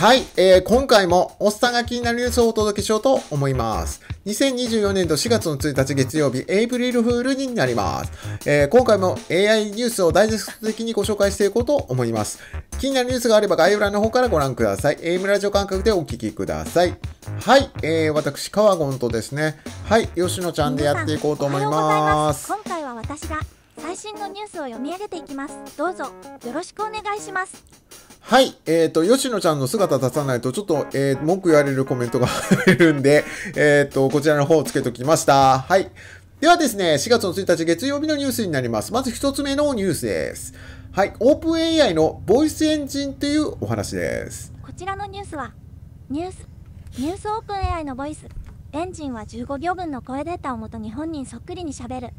はい、えー、今回もおっさんが気になるニュースをお届けしようと思います。2024年度4月の1日月曜日、エイプリルフールになります。えー、今回も AI ニュースをダイジェスト的にご紹介していこうと思います。気になるニュースがあれば概要欄の方からご覧ください。エイムラジオ感覚でお聴きください。はい、えー、私、カワゴンとですね、はい、吉野ちゃんでやっていこうと思います今回は私が最新のニュースを読み上げていきます。どうぞよろしくお願いします。はい。えっ、ー、と、吉野ちゃんの姿出さないと、ちょっと、えー、文句言われるコメントが入 るんで、えっ、ー、と、こちらの方をつけときました。はい。ではですね、4月の1日月曜日のニュースになります。まず1つ目のニュースです。はい。オープン AI のボイスエンジンっていうお話です。こちらのニュースは、ニュース、ニュースオープン AI のボイス、エンジンは15行分の声データをもとに本人そっくりにしゃべる。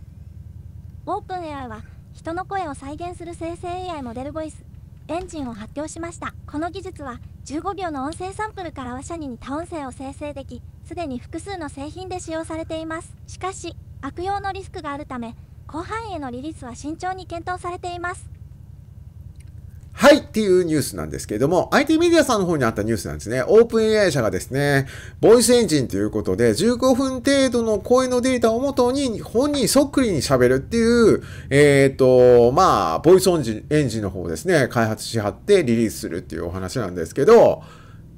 オープン AI は、人の声を再現する生成 AI モデルボイス、エンジンを発表しましたこの技術は15秒の音声サンプルからは社に似た音声を生成できすでに複数の製品で使用されていますしかし悪用のリスクがあるため広範囲へのリリースは慎重に検討されていますはいっていうニュースなんですけれども、IT メディアさんの方にあったニュースなんですね。オープン AI 社がですね、ボイスエンジンということで、15分程度の声のデータをもとに、本人そっくりに喋るっていう、えっ、ー、と、まあ、ボイスエンジンの方ですね、開発しはってリリースするっていうお話なんですけど、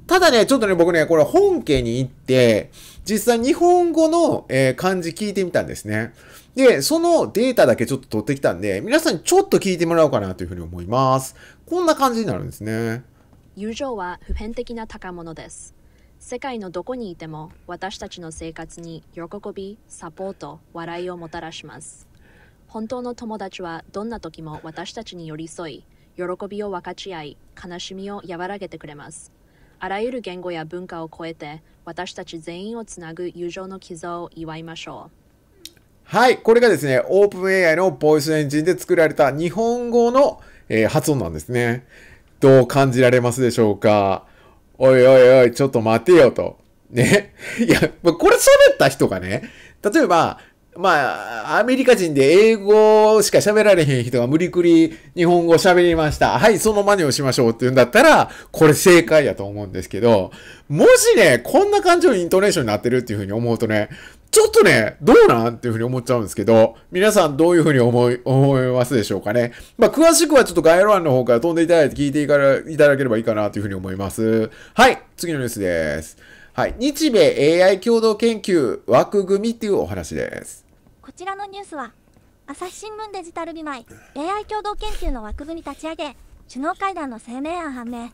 ただね、ちょっとね、僕ね、これ本家に行って、実際日本語の、えー、漢字聞いてみたんですね。で、そのデータだけちょっと取ってきたんで、皆さんにちょっと聞いてもらおうかなというふうに思います。こんな感じになるんですね。友情は普遍的な宝物です。世界のどこにいても私たちの生活に喜び、サポート、笑いをもたらします。本当の友達はどんな時も私たちに寄り添い、喜びを分かち合い、悲しみを和らげてくれます。あらゆる言語や文化を超えて私たち全員をつなぐ友情の傷を祝いましょう。はい、これがですね、OpenAI のボイスエンジンで作られた日本語のえー、発音なんですね。どう感じられますでしょうかおいおいおい、ちょっと待てよと。ね。いや、これ喋った人がね、例えば、まあ、アメリカ人で英語しか喋られへん人が無理くり日本語喋りました。はい、その真似をしましょうって言うんだったら、これ正解やと思うんですけど、もしね、こんな感じのイントネーションになってるっていうふうに思うとね、ちょっとね、どうなんっていうふうに思っちゃうんですけど、皆さんどういうふうに思い、思いますでしょうかね。まあ、詳しくはちょっと概要欄の方から飛んでいただいて聞いていただければいいかなというふうに思います。はい、次のニュースです。はい、日米 AI 共同研究枠組みっていうお話です。こちらのニュースは、朝日新聞デジタル美い、AI 共同研究の枠組み立ち上げ、首脳会談の声明案判明。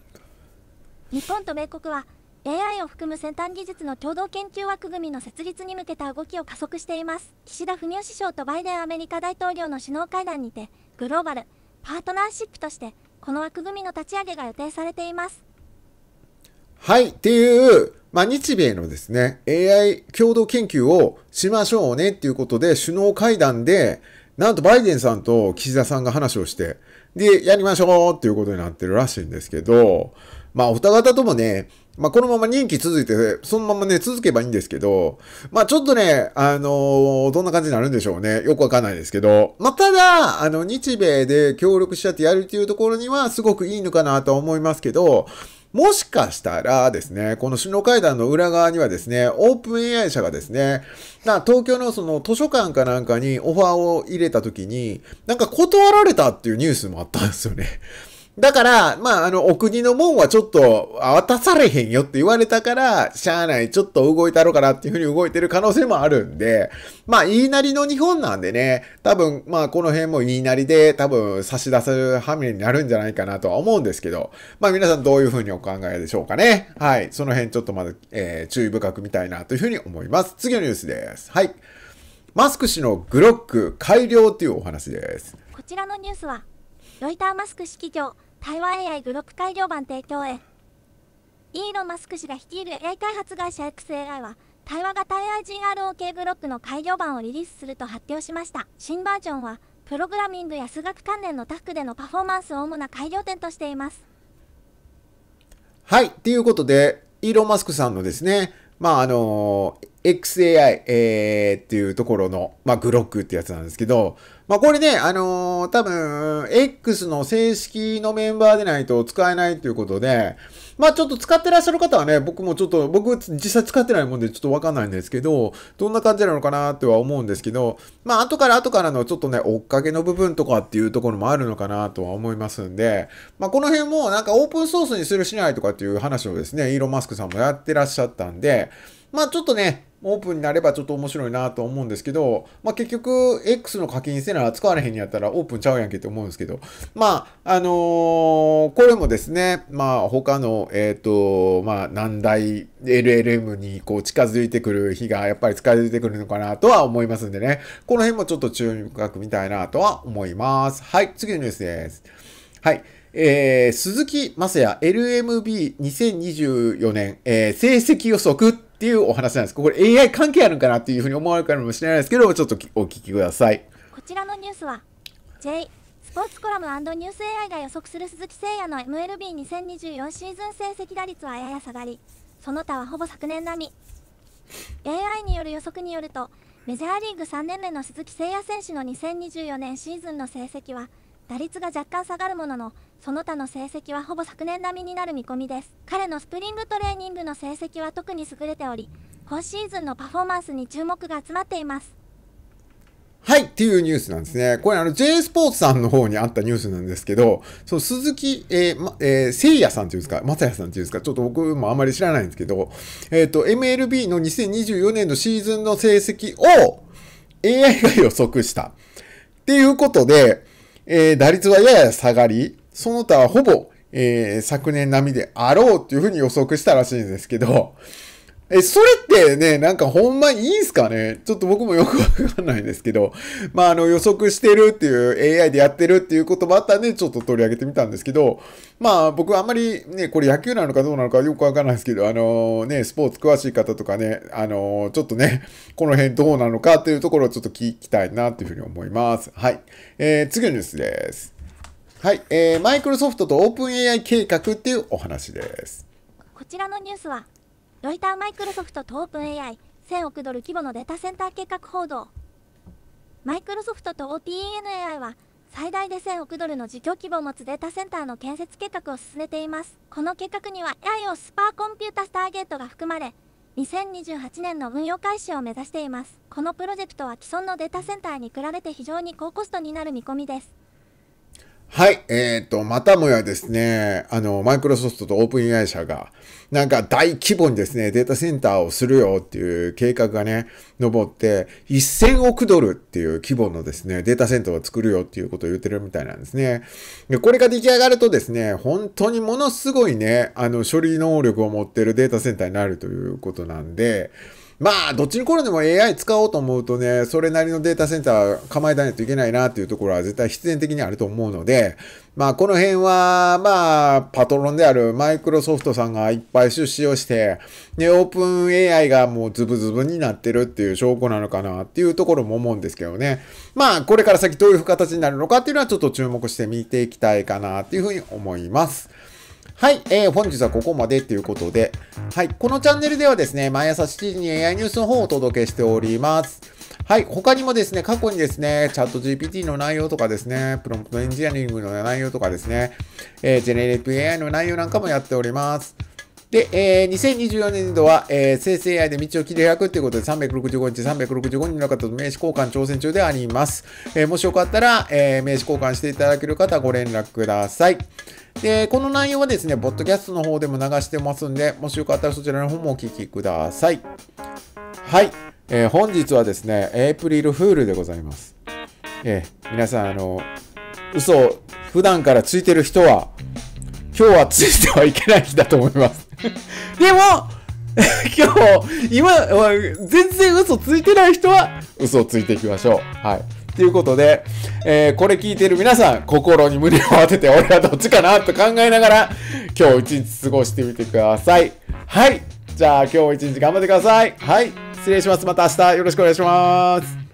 日本と米国は、AI を含む先端技術の共同研究枠組みの設立に向けた動きを加速しています岸田文雄首相とバイデンアメリカ大統領の首脳会談にてグローバルパートナーシップとしてこの枠組みの立ち上げが予定されていますはいっていうまあ、日米のですね、AI 共同研究をしましょうねっていうことで、首脳会談で、なんとバイデンさんと岸田さんが話をして、で、やりましょうっていうことになってるらしいんですけど、まあ、お二方ともね、まあ、このまま任期続いて、そのままね、続けばいいんですけど、まあ、ちょっとね、あのー、どんな感じになるんでしょうね。よくわかんないですけど。まあ、ただ、あの、日米で協力しちゃってやるっていうところには、すごくいいのかなとは思いますけど、もしかしたらですね、この首脳会談の裏側にはですね、オープン AI 社がですね、東京のその図書館かなんかにオファーを入れた時に、なんか断られたっていうニュースもあったんですよね。だから、まあ、あの、お国のもんはちょっと、渡されへんよって言われたから、しゃあない、ちょっと動いたろかなっていうふうに動いてる可能性もあるんで、まあ、言いなりの日本なんでね、多分、まあ、この辺も言いなりで、多分、差し出せるは目になるんじゃないかなとは思うんですけど、まあ、皆さんどういうふうにお考えでしょうかね。はい。その辺ちょっとまず、えー、注意深く見たいなというふうに思います。次のニュースです。はい。マスク氏のグロック改良というお話です。こちらのニュースは、ロイターマスク式業、台湾 AI グロック改良版提供へイーロン・マスク氏が率いる AI 開発会社 XAI は対話型 AIGROK グロックの改良版をリリースすると発表しました新バージョンはプログラミングや数学関連のタックでのパフォーマンスを主な改良点としていますはいということでイーロン・マスクさんのですねまああの XAI、えー、っていうところの、まあ、グロックってやつなんですけど、まあ、これね、あのー、多分、X の正式のメンバーでないと使えないということで、まあ、ちょっと使ってらっしゃる方はね、僕もちょっと、僕実際使ってないもんでちょっとわかんないんですけど、どんな感じなのかなとは思うんですけど、まあ、後から後からのちょっとね、追っかけの部分とかっていうところもあるのかなとは思いますんで、まあ、この辺もなんかオープンソースにするしないとかっていう話をですね、イーロン・マスクさんもやってらっしゃったんで、まあちょっとね、オープンになればちょっと面白いなと思うんですけど、まあ、結局、X の課金せな使われへんやったらオープンちゃうやんけって思うんですけど、まあ、あのー、これもですね、まあ、他の、えっ、ー、と、まあ、難題 LLM にこう近づいてくる日がやっぱり近づいてくるのかなとは思いますんでね、この辺もちょっと注意深く見たいなとは思います。はい、次のニュースです。はい。えー、鈴木雅也 LMB2024 年、えー、成績予測っていうお話なんです。これ AI 関係あるんかなっていうふうに思われるかもしれないですけど、ちょっとお聞きください。こちらのニュースは、J スポーツコラムニュース AI が予測する鈴木誠也の MLB2024 シーズン成績打率はやや下がり、その他はほぼ昨年並み。AI による予測によると、メジャーリーグ3年目の鈴木誠也選手の2024年シーズンの成績は、打率が若干下がるもののその他の成績はほぼ昨年並みになる見込みです彼のスプリングトレーニングの成績は特に優れており今シーズンのパフォーマンスに注目が集まっていますはい、っていうニュースなんですね。これ、あの、J スポーツさんの方にあったニュースなんですけど、その鈴木、えー、ま、えー、聖也さんっていうんですか、松也さんっていうんですか、ちょっと僕もあまり知らないんですけど、えっ、ー、と、MLB の2024年のシーズンの成績を AI が予測した。っていうことで、えー、打率はやや下がり、その他はほぼ、えー、昨年並みであろうっていうふうに予測したらしいんですけど、え、それってね、なんかほんまいいんすかねちょっと僕もよくわかんないんですけど、まああの予測してるっていう AI でやってるっていうこともあったんで、ちょっと取り上げてみたんですけど、まあ僕あんまりね、これ野球なのかどうなのかよくわかんないですけど、あのー、ね、スポーツ詳しい方とかね、あのー、ちょっとね、この辺どうなのかっていうところをちょっと聞きたいなっていうふうに思います。はい。えー、次のニュースです。はい、えー、マイクロソフトとオープン AI 計画っていうお話です。こちらのニュースはロイター・マイクロソフトとオープン AI、1000億ドル規模のデータセンター計画報道。マイクロソフトと OpenAI は、最大で1000億ドルの自供規模を持つデータセンターの建設計画を進めています。この計画には AI をスパーコンピュータスターゲートが含まれ、2028年の運用開始を目指しています。このプロジェクトは既存のデータセンターに比べて非常に高コストになる見込みです。はい。えっ、ー、と、またもやですね、あの、マイクロソフトとオープン AI 社が、なんか大規模にですね、データセンターをするよっていう計画がね、登って、1000億ドルっていう規模のですね、データセンターを作るよっていうことを言ってるみたいなんですね。で、これが出来上がるとですね、本当にものすごいね、あの、処理能力を持ってるデータセンターになるということなんで、まあ、どっちに頃でも AI 使おうと思うとね、それなりのデータセンター構えたないといけないなっていうところは絶対必然的にあると思うので、まあ、この辺は、まあ、パトロンであるマイクロソフトさんがいっぱい出資をして、で、オープン AI がもうズブズブになってるっていう証拠なのかなっていうところも思うんですけどね。まあ、これから先どういう形になるのかっていうのはちょっと注目して見ていきたいかなっていうふうに思います。はい、えー、本日はここまでということで、はい、このチャンネルではですね、毎朝7時に AI ニュースの方をお届けしております。はい、他にもですね、過去にですね、チャット GPT の内容とかですね、プロンプトエンジニアリングの内容とかですね、えー、ジェネレティブ AI の内容なんかもやっております。で、えー、2024年度は、えー、生成 AI で道を切り開くということで、365日365人の方と名刺交換挑戦中であります。えー、もしよかったら、え名刺交換していただける方ご連絡ください。で、この内容はですね、ポッドキャストの方でも流してますんで、もしよかったらそちらの方もお聞きください。はい、え本日はですね、エイプリルフールでございます。え皆さん、あの、嘘を普段からついてる人は、今日はついてはいけない日だと思います。でも、今日、今、全然嘘ついてない人は、嘘をついていきましょう。はい。ということで、えー、これ聞いてる皆さん、心に胸を当てて、俺はどっちかなと考えながら、今日一日過ごしてみてください。はい。じゃあ、今日一日頑張ってください。はい。失礼します。また明日よろしくお願いします。